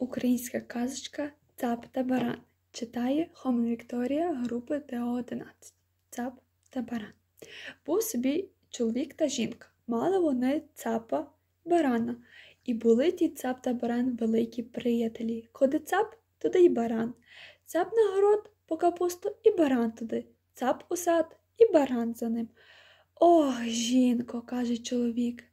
Українська казочка Цап та баран читає Хома Вікторія групи ТО11. Цап та баран. Був собі чоловік та жінка. Мали вони цапа барана. І були ті цап та баран великі приятелі. Коди цап, туди й баран. Цап на город по капусту і баран туди. Цап у сад і баран за ним. Ох, жінко, каже чоловік.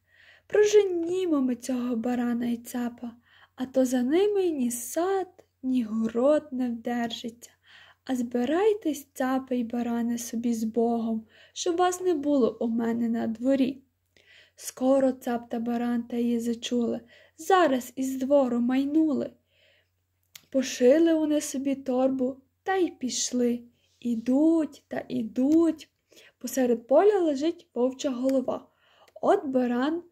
Проженімо ми цього барана і цапа а то за ними ні сад, ні город не вдержиться. А збирайтесь, цапи й барани собі з Богом, щоб вас не було у мене на дворі. Скоро цап та баран та її зачули, зараз із двору майнули. Пошили вони собі торбу та й пішли. Ідуть та ідуть. Посеред поля лежить вовча голова. От баран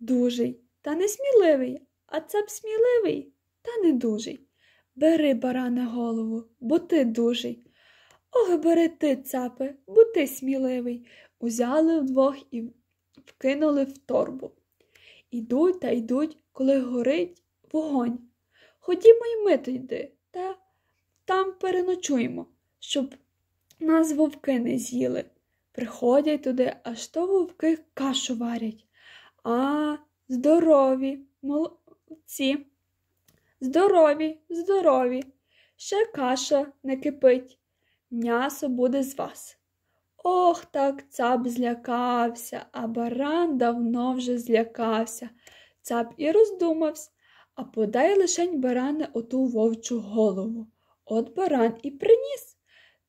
дужий та несміливий, а цап сміливий, та не дужий. Бери, баране, голову, бо ти дужий. Ох, бери ти, цапе, бо ти сміливий. Узяли вдвох і вкинули в торбу. Ідуть та йдуть, коли горить вогонь. Ходімо й ми йди, та там переночуємо, щоб нас вовки не з'їли. Приходять туди, аж то вовки кашу варять. А, здорові, мол ці. Здорові, здорові, ще каша не кипить, м'ясо буде з вас. Ох, так цап злякався, а баран давно вже злякався. Цап і роздумався, а подай лишень баране оту вовчу голову. От баран і приніс.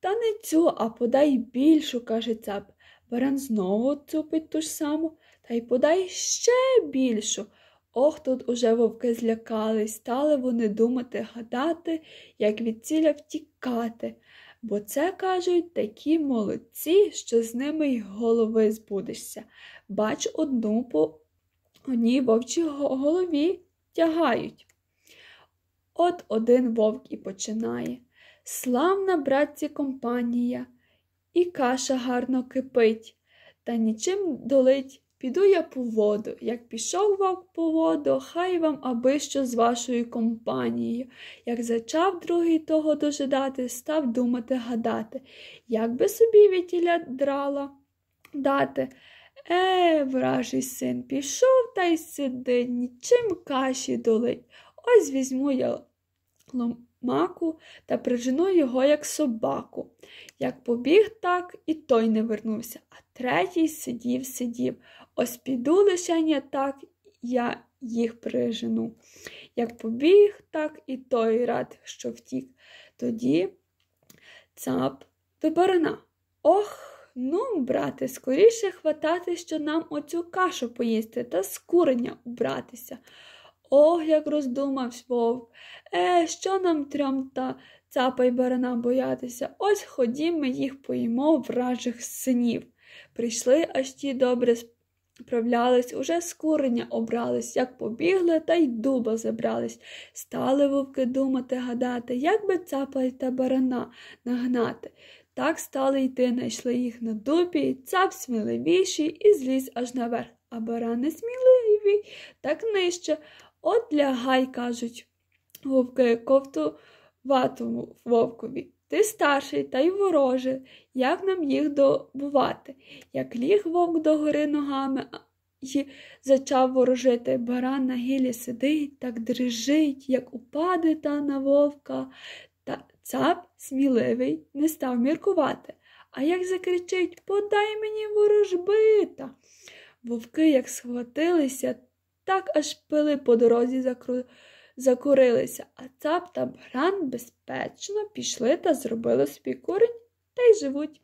Та не цю, а подай більшу, каже цап. Баран знову цупить ту ж саму, та й подай ще більшу. Ох тут уже вовки злякались, стали вони думати, гадати, як від ціля втікати, бо це, кажуть, такі молодці, що з ними й голови збудешся. Бач, одну по одній вовчій голові тягають. От один вовк і починає. Славна, братці, компанія, і каша гарно кипить, та нічим долить. Піду я по воду, як пішов вовк по воду, хай вам аби що з вашою компанією. Як зачав другий того дожидати, став думати гадати, як би собі вітіля драла дати. Е, вражий син пішов та й сидить, нічим каші долить. Ось візьму я лом маку та прижену його, як собаку. Як побіг, так і той не вернувся, а третій сидів, сидів. Ось піду лишення так я їх прижену. Як побіг, так і той рад, що втік. Тоді цап до барана. Ох! Ну, брате, скоріше хватати, що нам оцю кашу поїсти та з курення убратися. Ох, як роздумавсь вовк. Е, що нам трьом та цапа й барана боятися? Ось ходім ми їх поїмо вражих синів. Прийшли, аж ті добре справлялись, уже з куреня обрались, як побігли, та й дуба забрались. Стали вовки думати, гадати, як би цапа та барана нагнати. Так стали йти, найшли їх на дубі, цап сміливіший і зліз аж наверх. А барани сміливі, так нижче. От лягай, кажуть, вовки ковтуватому вовкові. Ти старший та й вороже, як нам їх добувати? Як ліг вовк догори ногами й зачав ворожити, баран на гілі сидить, так дрижить, як упаде та на вовка. Та цап сміливий не став міркувати. А як закричить Подай мені ворожбита. Вовки, як схватилися, так аж пили по дорозі закру... закурилися, а цап та баран безпечно пішли та зробили собі курень та й живуть.